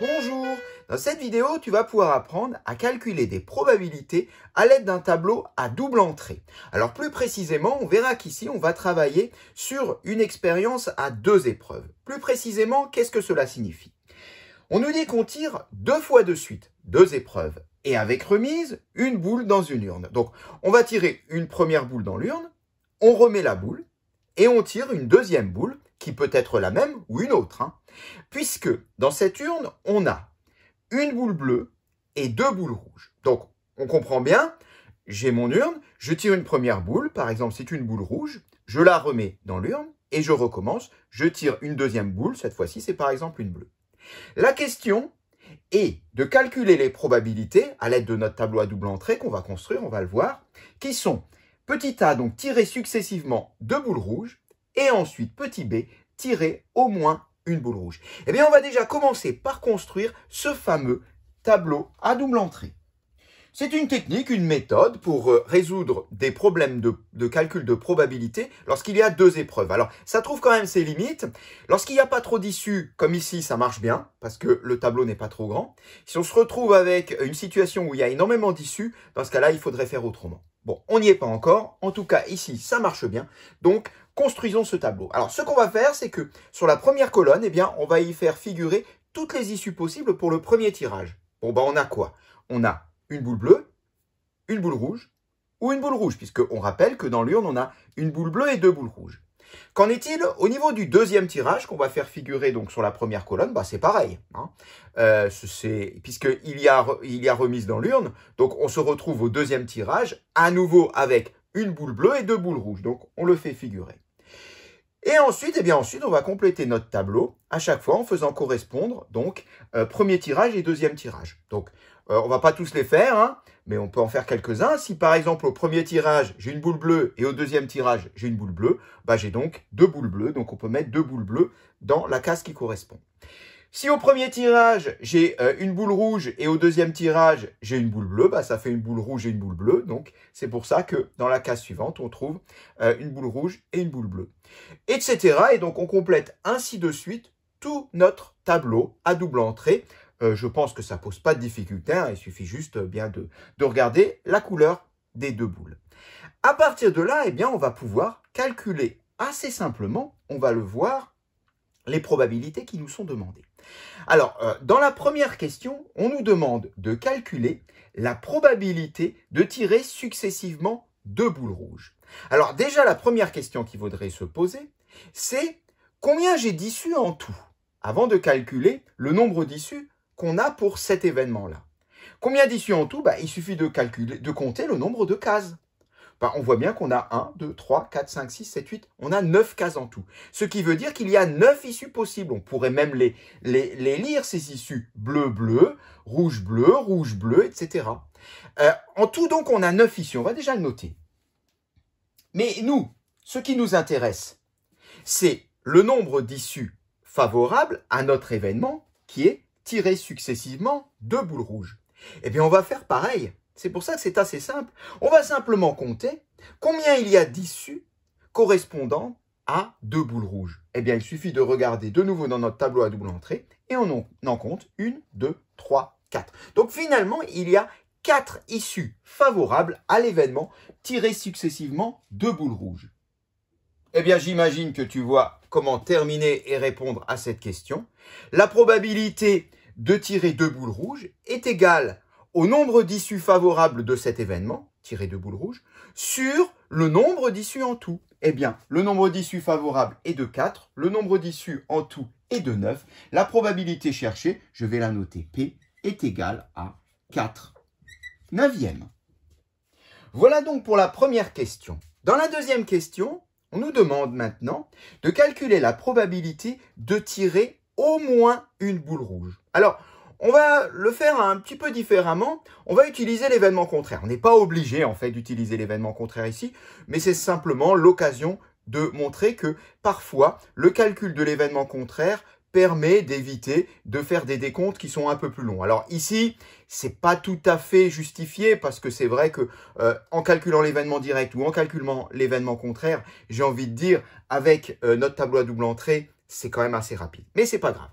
Bonjour Dans cette vidéo, tu vas pouvoir apprendre à calculer des probabilités à l'aide d'un tableau à double entrée. Alors plus précisément, on verra qu'ici, on va travailler sur une expérience à deux épreuves. Plus précisément, qu'est-ce que cela signifie On nous dit qu'on tire deux fois de suite, deux épreuves, et avec remise, une boule dans une urne. Donc, on va tirer une première boule dans l'urne, on remet la boule, et on tire une deuxième boule, qui peut être la même ou une autre, hein. puisque dans cette urne, on a une boule bleue et deux boules rouges. Donc, on comprend bien, j'ai mon urne, je tire une première boule, par exemple, c'est une boule rouge, je la remets dans l'urne et je recommence, je tire une deuxième boule, cette fois-ci, c'est par exemple une bleue. La question est de calculer les probabilités à l'aide de notre tableau à double entrée qu'on va construire, on va le voir, qui sont petit a donc tirer successivement deux boules rouges, et ensuite, petit b, tirer au moins une boule rouge. Eh bien, on va déjà commencer par construire ce fameux tableau à double entrée. C'est une technique, une méthode pour euh, résoudre des problèmes de, calcul de probabilité lorsqu'il y a deux épreuves. Alors, ça trouve quand même ses limites. Lorsqu'il n'y a pas trop d'issues, comme ici, ça marche bien, parce que le tableau n'est pas trop grand. Si on se retrouve avec une situation où il y a énormément d'issues, dans ce cas-là, il faudrait faire autrement. Bon, on n'y est pas encore. En tout cas, ici, ça marche bien. Donc, construisons ce tableau. Alors, ce qu'on va faire, c'est que sur la première colonne, eh bien, on va y faire figurer toutes les issues possibles pour le premier tirage. Bon, ben, on a quoi On a une boule bleue, une boule rouge ou une boule rouge, puisqu'on rappelle que dans l'urne, on a une boule bleue et deux boules rouges. Qu'en est-il au niveau du deuxième tirage qu'on va faire figurer donc sur la première colonne bah, C'est pareil, hein. euh, puisqu'il y, y a remise dans l'urne, donc on se retrouve au deuxième tirage, à nouveau avec une boule bleue et deux boules rouges, donc on le fait figurer. Et ensuite, eh bien ensuite, on va compléter notre tableau à chaque fois en faisant correspondre donc euh, premier tirage et deuxième tirage. Donc, euh, on va pas tous les faire, hein, mais on peut en faire quelques-uns. Si par exemple au premier tirage j'ai une boule bleue et au deuxième tirage j'ai une boule bleue, bah, j'ai donc deux boules bleues. Donc on peut mettre deux boules bleues dans la case qui correspond. Si au premier tirage, j'ai euh, une boule rouge et au deuxième tirage, j'ai une boule bleue, bah, ça fait une boule rouge et une boule bleue. Donc, c'est pour ça que dans la case suivante, on trouve euh, une boule rouge et une boule bleue, etc. Et donc, on complète ainsi de suite tout notre tableau à double entrée. Euh, je pense que ça pose pas de difficulté, hein. il suffit juste bien de, de regarder la couleur des deux boules. À partir de là, eh bien, on va pouvoir calculer assez simplement, on va le voir, les probabilités qui nous sont demandées. Alors, euh, dans la première question, on nous demande de calculer la probabilité de tirer successivement deux boules rouges. Alors déjà, la première question qui vaudrait se poser, c'est combien j'ai d'issues en tout avant de calculer le nombre d'issues qu'on a pour cet événement-là. Combien d'issues en tout bah, Il suffit de, calculer, de compter le nombre de cases. Bah, on voit bien qu'on a 1, 2, 3, 4, 5, 6, 7, 8, on a 9 cases en tout. Ce qui veut dire qu'il y a 9 issues possibles. On pourrait même les, lire, ces issues. Bleu, bleu, rouge, bleu, rouge, bleu, etc. Euh, en tout, donc, on a 9 issues. On va déjà le noter. Mais nous, ce qui nous intéresse, c'est le nombre d'issues favorables à notre événement qui est tiré successivement de boules rouges. Eh bien, on va faire pareil. C'est pour ça que c'est assez simple. On va simplement compter combien il y a d'issues correspondant à deux boules rouges. Eh bien, il suffit de regarder de nouveau dans notre tableau à double entrée et on en compte une, deux, trois, quatre. Donc finalement, il y a quatre issues favorables à l'événement tiré successivement deux boules rouges. Eh bien, j'imagine que tu vois comment terminer et répondre à cette question. La probabilité de tirer deux boules rouges est égale au nombre d'issues favorables de cet événement, tiré de boules rouges sur le nombre d'issues en tout. Eh bien, le nombre d'issues favorables est de 4, le nombre d'issues en tout est de 9. La probabilité cherchée, je vais la noter P, est égale à 4 neuvième. Voilà donc pour la première question. Dans la deuxième question, on nous demande maintenant de calculer la probabilité de tirer au moins une boule rouge. Alors, on va le faire un petit peu différemment. On va utiliser l'événement contraire. On n'est pas obligé en fait d'utiliser l'événement contraire ici, mais c'est simplement l'occasion de montrer que parfois le calcul de l'événement contraire permet d'éviter de faire des décomptes qui sont un peu plus longs. Alors ici, c'est pas tout à fait justifié parce que c'est vrai que euh, en calculant l'événement direct ou en calculant l'événement contraire, j'ai envie de dire avec euh, notre tableau à double entrée, c'est quand même assez rapide. Mais c'est pas grave.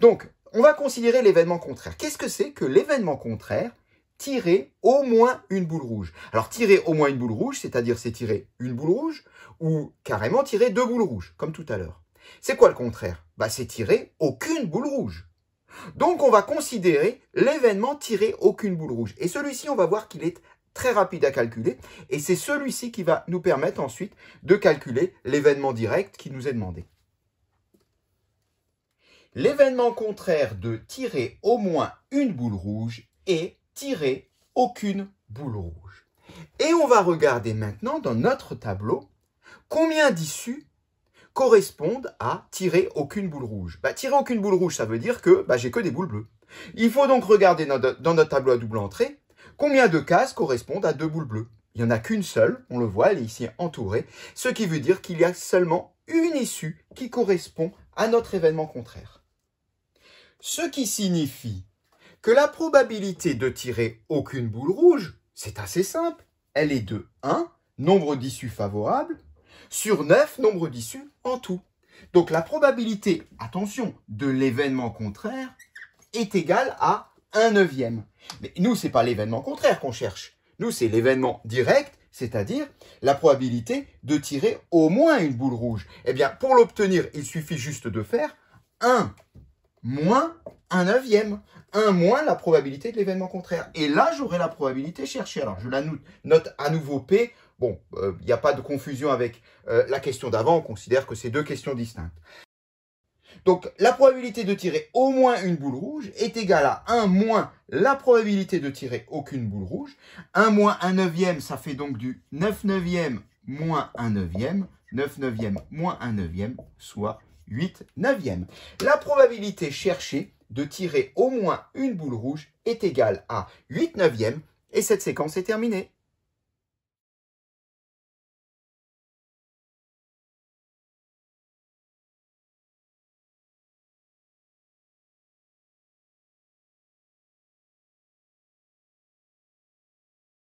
Donc on va considérer l'événement contraire. Qu'est-ce que c'est que l'événement contraire Tirer au moins une boule rouge. Alors tirer au moins une boule rouge, c'est-à-dire c'est tirer une boule rouge ou carrément tirer deux boules rouges, comme tout à l'heure. C'est quoi le contraire Bah c'est tirer aucune boule rouge. Donc on va considérer l'événement tirer aucune boule rouge. Et celui-ci, on va voir qu'il est très rapide à calculer. Et c'est celui-ci qui va nous permettre ensuite de calculer l'événement direct qui nous est demandé. L'événement contraire de tirer au moins une boule rouge est tirer aucune boule rouge. Et on va regarder maintenant dans notre tableau combien d'issues correspondent à tirer aucune boule rouge. Bah, tirer aucune boule rouge, ça veut dire que bah, j'ai que des boules bleues. Il faut donc regarder dans, notre tableau à double entrée combien de cases correspondent à deux boules bleues. Il n'y en a qu'une seule, on le voit, elle est ici entourée, ce qui veut dire qu'il y a seulement une issue qui correspond à notre événement contraire. Ce qui signifie que la probabilité de tirer aucune boule rouge, c'est assez simple. Elle est de 1, nombre d'issues favorables, sur 9, nombre d'issues en tout. Donc la probabilité, attention, de l'événement contraire est égale à 1 neuvième. Mais nous, ce n'est pas l'événement contraire qu'on cherche. Nous, c'est l'événement direct, c'est-à-dire la probabilité de tirer au moins une boule rouge. Eh bien, pour l'obtenir, il suffit juste de faire 1 moins un neuvième, un moins la probabilité de l'événement contraire. Et là, j'aurai la probabilité cherchée. Alors, je la note à nouveau P. Bon, il euh, n'y a pas de confusion avec euh, la question d'avant, on considère que c'est deux questions distinctes. Donc, la probabilité de tirer au moins une boule rouge est égale à 1 moins la probabilité de tirer aucune boule rouge. 1 moins 1 neuvième, ça fait donc du 9 neuvième moins 1 neuvième, 9 neuvième moins 1 neuvième, soit 8 neuvième. La probabilité cherchée de tirer au moins une boule rouge est égale à 8 neuvièmes et cette séquence est terminée.